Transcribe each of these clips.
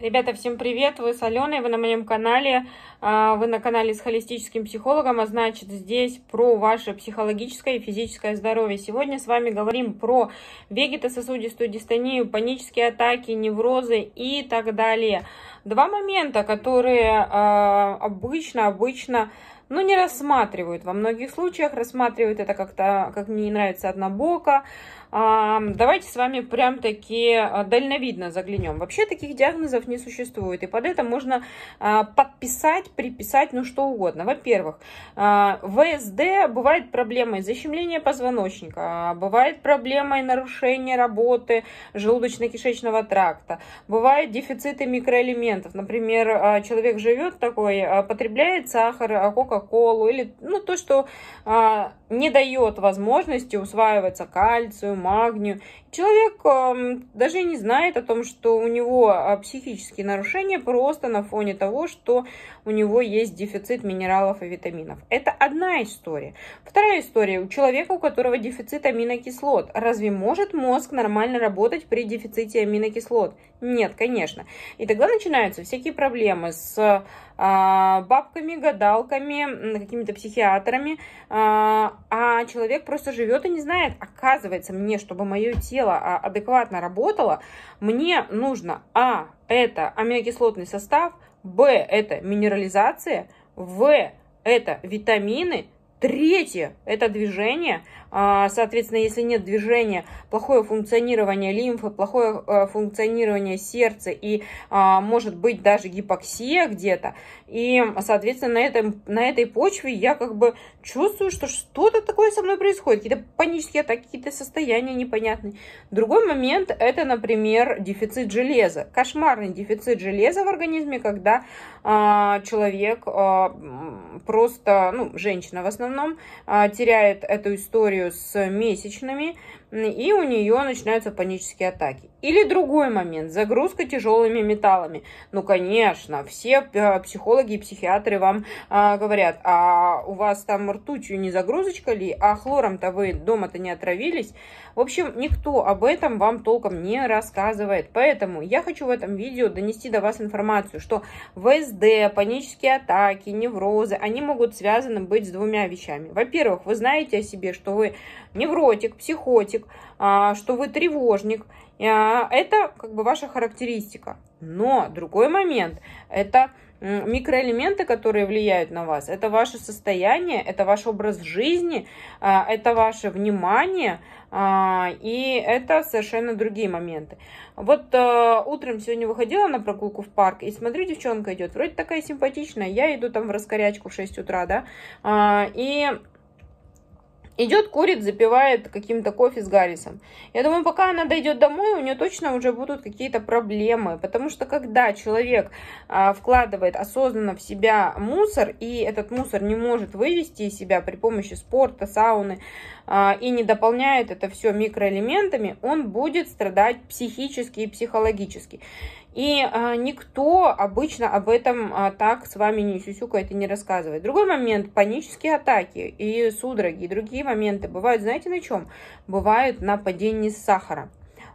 Ребята, всем привет! Вы с Аленой, вы на моем канале, а, вы на канале с холистическим психологом, а значит здесь про ваше психологическое и физическое здоровье. Сегодня с вами говорим про вегетососудистую дистонию, панические атаки, неврозы и так далее. Два момента, которые а, обычно, обычно ну не рассматривают. Во многих случаях рассматривают это как-то, как мне не нравится, однобоко, Давайте с вами прям таки а, дальновидно заглянем. Вообще таких диагнозов не существует, и под это можно а, подписать, приписать, ну что угодно. Во-первых, а, ВСД бывает проблемой защемления позвоночника, бывает проблемой нарушения работы желудочно-кишечного тракта, бывают дефициты микроэлементов. Например, человек живет такой, потребляет сахар, кока-колу или ну, то, что не дает возможности усваиваться кальцию, магнию. Человек даже не знает о том, что у него а, психические нарушения просто на фоне того, что у него есть дефицит минералов и витаминов. Это одна история. Вторая история. У человека, у которого дефицит аминокислот, разве может мозг нормально работать при дефиците аминокислот? Нет, конечно. И тогда начинаются всякие проблемы с а, бабками, гадалками, какими-то психиатрами, а, а человек просто живет и не знает. Оказывается, мне мне, чтобы мое тело а, адекватно работало, мне нужно, а, это аминокислотный состав, б, это минерализация, в, это витамины, Третье – это движение. А, соответственно, если нет движения, плохое функционирование лимфы, плохое э, функционирование сердца и, а, может быть, даже гипоксия где-то. И, соответственно, на, этом, на этой почве я как бы чувствую, что что-то такое со мной происходит. Какие-то панические атаки, какие-то состояния непонятные. Другой момент – это, например, дефицит железа. Кошмарный дефицит железа в организме, когда а, человек просто, ну, женщина в основном, основном а, теряет эту историю с месячными и у нее начинаются панические атаки. Или другой момент, загрузка тяжелыми металлами. Ну, конечно, все э, психологи и психиатры вам а, говорят, а у вас там ртутью не загрузочка ли, а хлором-то вы дома-то не отравились. В общем, никто об этом вам толком не рассказывает. Поэтому я хочу в этом видео донести до вас информацию, что ВСД, панические атаки, неврозы, они могут связаны быть с двумя вещами. Во-первых, вы знаете о себе, что вы невротик, психотик, тревожник, а, что вы тревожник. А, это как бы ваша характеристика. Но другой момент – это микроэлементы, которые влияют на вас. Это ваше состояние, это ваш образ жизни, а, это ваше внимание, и это совершенно другие моменты. Вот утром сегодня выходила на прогулку в парк, и смотрю, девчонка идет, вроде такая симпатичная, я иду там в раскорячку в 6 утра, да, и Идет, курит, запивает каким-то кофе с Гаррисом. Я думаю, пока она дойдет домой, у нее точно уже будут какие-то проблемы. Потому что когда человек а, вкладывает осознанно в себя мусор, и этот мусор не может вывести из себя при помощи спорта, сауны, а, и не дополняет это все микроэлементами, он будет страдать психически и психологически. И а, никто обычно об этом а, так с вами не сюсюкает и не рассказывает. Другой момент – панические атаки и судороги, и другие моменты. Бывают, знаете, на чем? Бывают на падении сахара.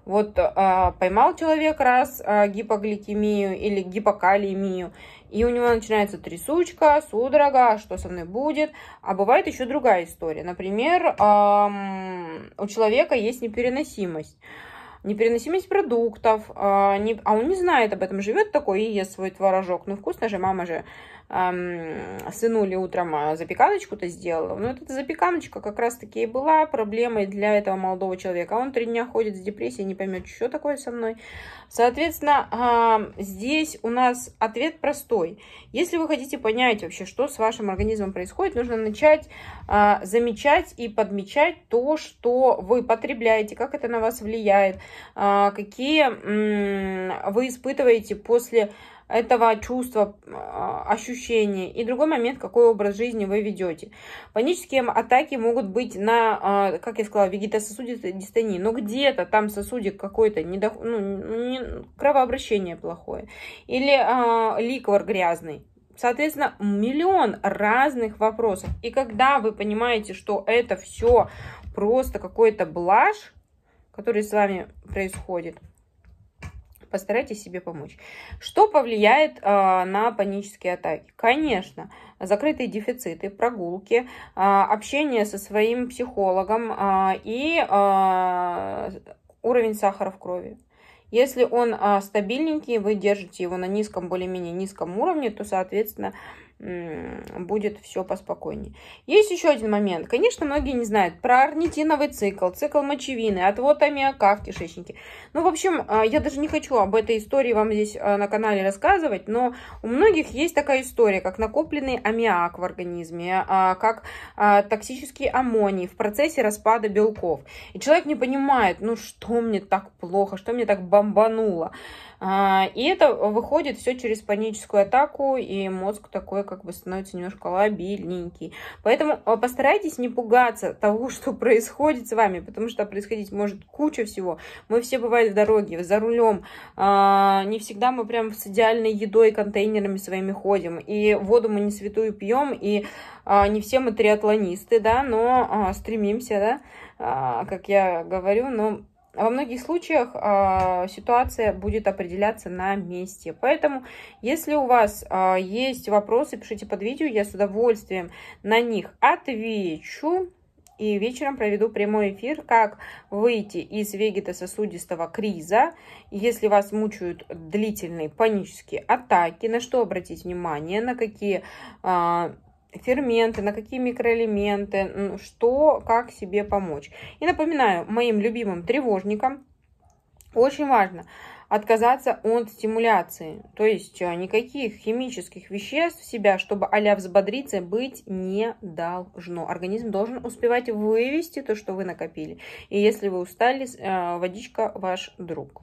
Вот э, поймал человек раз э, гипогликемию или гипокалиемию, и у него начинается трясучка, судорога, а что со мной будет. А бывает еще другая история. Например, э, у человека есть непереносимость непереносимость продуктов, а, не, а он не знает об этом, живет такой и ест свой творожок. Ну, вкусно же, мама же эм, сынули утром а, запеканочку-то сделала. Но ну, эта запеканочка как раз-таки и была проблемой для этого молодого человека. А он три дня ходит с депрессией, не поймет, что такое со мной. Соответственно, э, здесь у нас ответ простой. Если вы хотите понять вообще, что с вашим организмом происходит, нужно начать э, замечать и подмечать то, что вы потребляете, как это на вас влияет, а, какие вы испытываете после этого чувства, а, ощущения. И другой момент, какой образ жизни вы ведете. Панические атаки могут быть на, а, как я сказала, вегетососудистой дистонии, но где-то там сосудик какой-то, недо... ну, не... кровообращение плохое. Или а, ликвор грязный. Соответственно, миллион разных вопросов. И когда вы понимаете, что это все просто какой-то блажь, который с вами происходит, постарайтесь себе помочь. Что повлияет а, на панические атаки? Конечно, закрытые дефициты, прогулки, а, общение со своим психологом а, и а, уровень сахара в крови. Если он а, стабильненький, вы держите его на низком, более-менее низком уровне, то, соответственно, будет все поспокойнее. Есть еще один момент. Конечно, многие не знают про орнитиновый цикл, цикл мочевины, отвод аммиака в кишечнике. Ну, в общем, а, я даже не хочу об этой истории вам здесь а, на канале рассказывать, но у многих есть такая история, как накопленный аммиак в организме, а, как токсический аммоний в процессе распада белков. И человек не понимает, ну, что мне так плохо, что мне так бомбануло. И это выходит все через паническую атаку, и мозг такой как бы становится немножко лобильненький. Поэтому а, постарайтесь не пугаться того, что происходит с вами, потому что происходить может куча всего. Мы все бывали в дороге, за рулем. А, не всегда мы прям с идеальной едой, и контейнерами своими ходим. И воду мы не святую пьем, и а, не все мы триатлонисты, да, но стремимся, да, как я говорю, но во многих случаях э, ситуация будет определяться на месте. Поэтому, если у вас э, есть вопросы, пишите под видео, я с удовольствием на них отвечу. И вечером проведу прямой эфир, как выйти из вегетососудистого криза, если вас мучают длительные панические атаки, на что обратить внимание, на какие э, ферменты, на какие микроэлементы, что, как себе помочь. И напоминаю моим любимым тревожникам, очень важно отказаться от стимуляции, то есть э, никаких химических веществ в себя, чтобы а взбодриться, быть не должно. Организм должен успевать вывести то, что вы накопили. И если вы устали, э, водичка ваш друг.